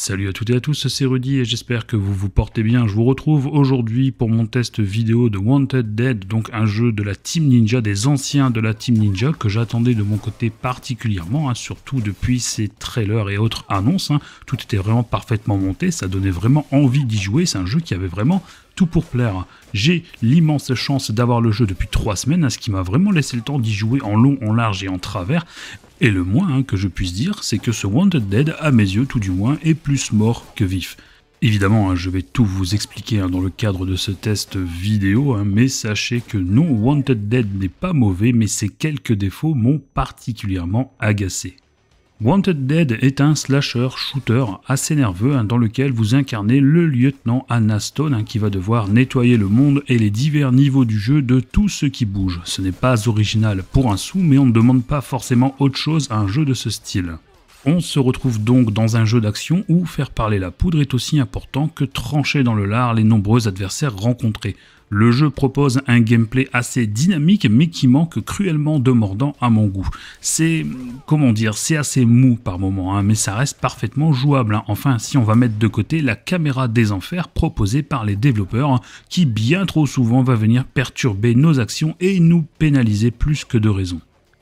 Salut à toutes et à tous, c'est Rudy et j'espère que vous vous portez bien. Je vous retrouve aujourd'hui pour mon test vidéo de Wanted Dead, donc un jeu de la Team Ninja, des anciens de la Team Ninja, que j'attendais de mon côté particulièrement, hein, surtout depuis ses trailers et autres annonces. Hein. Tout était vraiment parfaitement monté, ça donnait vraiment envie d'y jouer, c'est un jeu qui avait vraiment tout pour plaire. J'ai l'immense chance d'avoir le jeu depuis 3 semaines, hein, ce qui m'a vraiment laissé le temps d'y jouer en long, en large et en travers. Et le moins hein, que je puisse dire, c'est que ce Wanted Dead, à mes yeux tout du moins, est plus mort que vif. Évidemment, hein, je vais tout vous expliquer dans le cadre de ce test vidéo, mais sachez que non, Wanted Dead n'est pas mauvais, mais ses quelques défauts m'ont particulièrement agacé. Wanted Dead est un slasher shooter assez nerveux hein, dans lequel vous incarnez le lieutenant Anna Stone hein, qui va devoir nettoyer le monde et les divers niveaux du jeu de tout ce qui bouge. Ce n'est pas original pour un sou mais on ne demande pas forcément autre chose à un jeu de ce style. On se retrouve donc dans un jeu d'action où faire parler la poudre est aussi important que trancher dans le lard les nombreux adversaires rencontrés. Le jeu propose un gameplay assez dynamique mais qui manque cruellement de mordant à mon goût. C'est, comment dire, c'est assez mou par moment hein, mais ça reste parfaitement jouable. Hein. Enfin si on va mettre de côté la caméra des enfers proposée par les développeurs hein, qui bien trop souvent va venir perturber nos actions et nous pénaliser plus que de raison.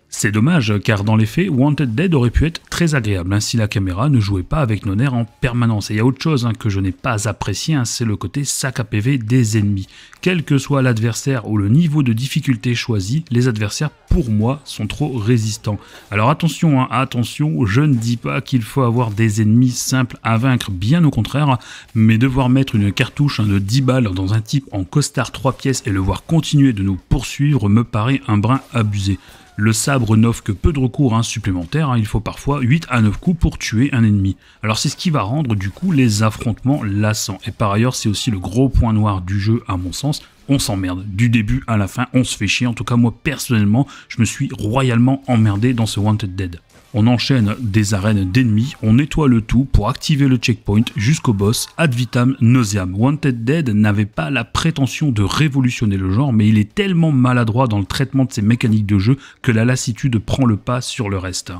C'est dommage, car dans les faits, Wanted Dead aurait pu être très agréable Ainsi hein, si la caméra ne jouait pas avec nos nerfs en permanence. Et il y a autre chose hein, que je n'ai pas apprécié, hein, c'est le côté sac à PV des ennemis. Quel que soit l'adversaire ou le niveau de difficulté choisi, les adversaires, pour moi, sont trop résistants. Alors attention, attention, je ne dis pas qu'il faut avoir des ennemis simples à vaincre, bien au contraire, mais devoir mettre une cartouche de 10 balles dans un type en costard 3 pièces et le voir continuer de nous poursuivre me paraît un brin abusé. Le sabre n'offre que peu de recours hein, supplémentaires, hein. il faut parfois 8 à 9 coups pour tuer un ennemi. Alors c'est ce qui va rendre du coup les affrontements lassants. Et par ailleurs c'est aussi le gros point noir du jeu à mon sens, on s'emmerde. Du début à la fin, on se fait chier. En tout cas, moi personnellement, je me suis royalement emmerdé dans ce Wanted Dead. On enchaîne des arènes d'ennemis, on nettoie le tout pour activer le checkpoint jusqu'au boss ad vitam nauseam. Wanted Dead n'avait pas la prétention de révolutionner le genre, mais il est tellement maladroit dans le traitement de ses mécaniques de jeu que la lassitude prend le pas sur le reste.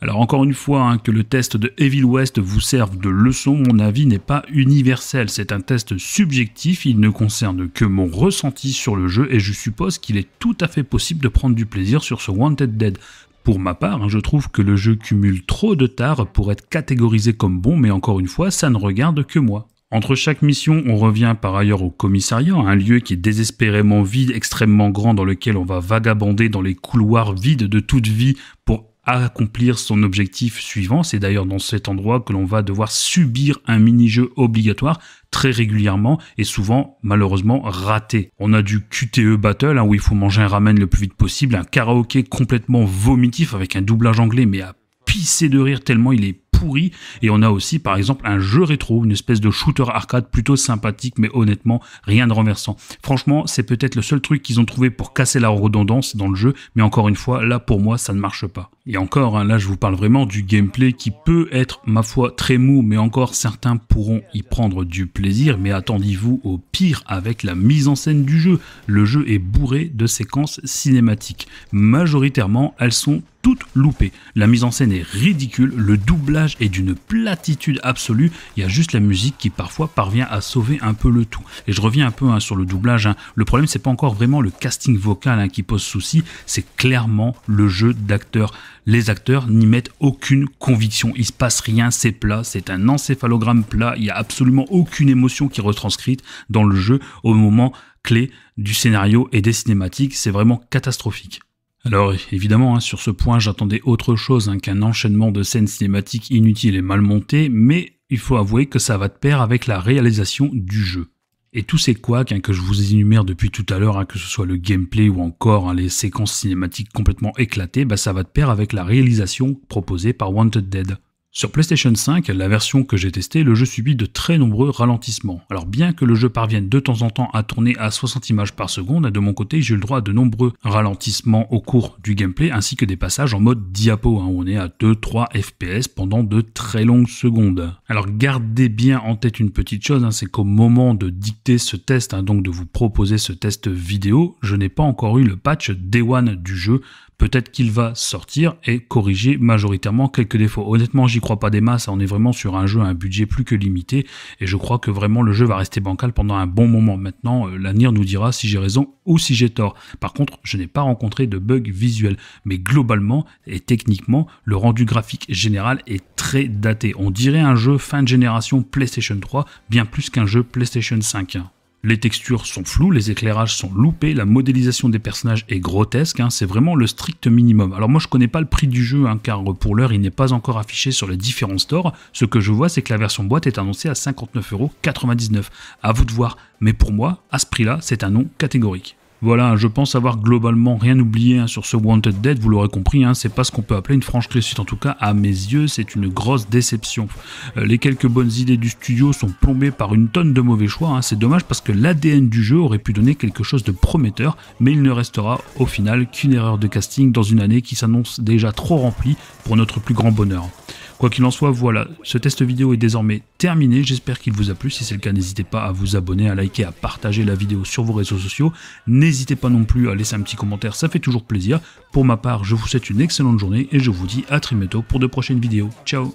Alors encore une fois, hein, que le test de Evil West vous serve de leçon, mon avis n'est pas universel, c'est un test subjectif, il ne concerne que mon ressenti sur le jeu et je suppose qu'il est tout à fait possible de prendre du plaisir sur ce Wanted Dead. Pour ma part, hein, je trouve que le jeu cumule trop de tares pour être catégorisé comme bon, mais encore une fois, ça ne regarde que moi. Entre chaque mission, on revient par ailleurs au commissariat, un lieu qui est désespérément vide, extrêmement grand, dans lequel on va vagabonder dans les couloirs vides de toute vie pour accomplir son objectif suivant. C'est d'ailleurs dans cet endroit que l'on va devoir subir un mini-jeu obligatoire très régulièrement et souvent malheureusement raté. On a du QTE battle hein, où il faut manger un ramen le plus vite possible, un karaoké complètement vomitif avec un doublage anglais mais à pisser de rire tellement il est et on a aussi, par exemple, un jeu rétro, une espèce de shooter arcade plutôt sympathique, mais honnêtement, rien de renversant. Franchement, c'est peut-être le seul truc qu'ils ont trouvé pour casser la redondance dans le jeu, mais encore une fois, là, pour moi, ça ne marche pas. Et encore, hein, là, je vous parle vraiment du gameplay qui peut être, ma foi, très mou, mais encore, certains pourront y prendre du plaisir, mais attendez-vous au pire avec la mise en scène du jeu. Le jeu est bourré de séquences cinématiques. Majoritairement, elles sont toutes La mise en scène est ridicule, le doublage est d'une platitude absolue, il y a juste la musique qui parfois parvient à sauver un peu le tout. Et je reviens un peu hein, sur le doublage, hein. le problème c'est pas encore vraiment le casting vocal hein, qui pose souci, c'est clairement le jeu d'acteurs. Les acteurs n'y mettent aucune conviction, il se passe rien, c'est plat, c'est un encéphalogramme plat, il n'y a absolument aucune émotion qui est retranscrite dans le jeu au moment clé du scénario et des cinématiques, c'est vraiment catastrophique. Alors évidemment, hein, sur ce point, j'attendais autre chose hein, qu'un enchaînement de scènes cinématiques inutiles et mal montées, mais il faut avouer que ça va de pair avec la réalisation du jeu. Et tous ces quoi hein, que je vous énumère depuis tout à l'heure, que ce soit le gameplay ou encore les séquences cinématiques complètement éclatées, bah, ça va de pair avec la réalisation proposée par Wanted Dead. Sur PlayStation 5, la version que j'ai testée, le jeu subit de très nombreux ralentissements. Alors bien que le jeu parvienne de temps en temps à tourner à 60 images par seconde, de mon côté j'ai eu le droit à de nombreux ralentissements au cours du gameplay ainsi que des passages en mode diapo hein, où on est à 2-3 FPS pendant de très longues secondes. Alors gardez bien en tête une petite chose, hein, c'est qu'au moment de dicter ce test, hein, donc de vous proposer ce test vidéo, je n'ai pas encore eu le patch D1 du jeu peut-être qu'il va sortir et corriger majoritairement quelques défauts. Honnêtement, j'y crois pas des masses, hein. on est vraiment sur un jeu à un budget plus que limité, et je crois que vraiment le jeu va rester bancal pendant un bon moment. Maintenant, euh, l'avenir nous dira si j'ai raison ou si j'ai tort. Par contre, je n'ai pas rencontré de bug visuels, mais globalement et techniquement, le rendu graphique général est très daté. On dirait un jeu fin de génération PlayStation 3, bien plus qu'un jeu PlayStation 5. Les textures sont floues, les éclairages sont loupés, la modélisation des personnages est grotesque, hein. c'est vraiment le strict minimum. Alors moi je connais pas le prix du jeu, hein, car pour l'heure il n'est pas encore affiché sur les différents stores, ce que je vois c'est que la version boîte est annoncée à 59,99€, à vous de voir, mais pour moi, à ce prix là, c'est un nom catégorique. Voilà, je pense avoir globalement rien oublié hein, sur ce Wanted Dead, vous l'aurez compris, hein, c'est pas ce qu'on peut appeler une franche réussite. En tout cas, à mes yeux, c'est une grosse déception. Euh, les quelques bonnes idées du studio sont plombées par une tonne de mauvais choix, hein. c'est dommage parce que l'ADN du jeu aurait pu donner quelque chose de prometteur, mais il ne restera au final qu'une erreur de casting dans une année qui s'annonce déjà trop remplie pour notre plus grand bonheur. Quoi qu'il en soit, voilà, ce test vidéo est désormais terminé, j'espère qu'il vous a plu, si c'est le cas n'hésitez pas à vous abonner, à liker, à partager la vidéo sur vos réseaux sociaux, n'hésitez pas non plus à laisser un petit commentaire, ça fait toujours plaisir. Pour ma part, je vous souhaite une excellente journée et je vous dis à très bientôt pour de prochaines vidéos, ciao